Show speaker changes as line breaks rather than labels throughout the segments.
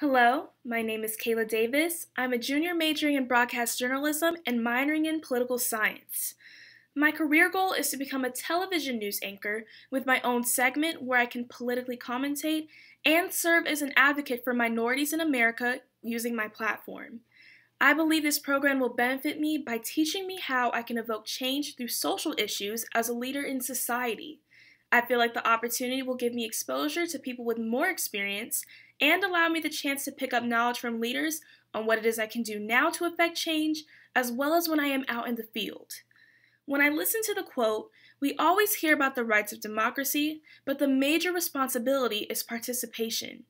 Hello, my name is Kayla Davis. I'm a junior majoring in broadcast journalism and minoring in political science. My career goal is to become a television news anchor with my own segment where I can politically commentate and serve as an advocate for minorities in America using my platform. I believe this program will benefit me by teaching me how I can evoke change through social issues as a leader in society. I feel like the opportunity will give me exposure to people with more experience and allow me the chance to pick up knowledge from leaders on what it is I can do now to affect change, as well as when I am out in the field. When I listen to the quote, we always hear about the rights of democracy, but the major responsibility is participation.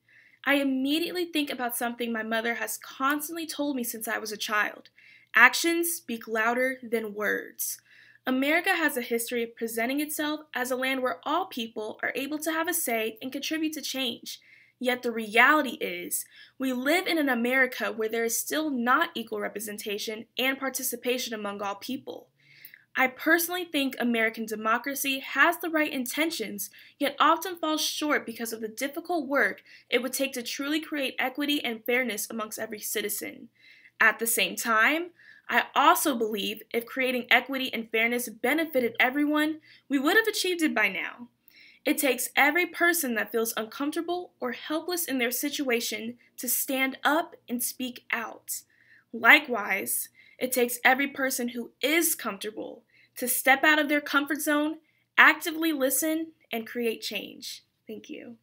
I immediately think about something my mother has constantly told me since I was a child actions speak louder than words. America has a history of presenting itself as a land where all people are able to have a say and contribute to change, Yet the reality is, we live in an America where there is still not equal representation and participation among all people. I personally think American democracy has the right intentions, yet often falls short because of the difficult work it would take to truly create equity and fairness amongst every citizen. At the same time, I also believe if creating equity and fairness benefited everyone, we would have achieved it by now. It takes every person that feels uncomfortable or helpless in their situation to stand up and speak out. Likewise, it takes every person who is comfortable to step out of their comfort zone, actively listen, and create change. Thank you.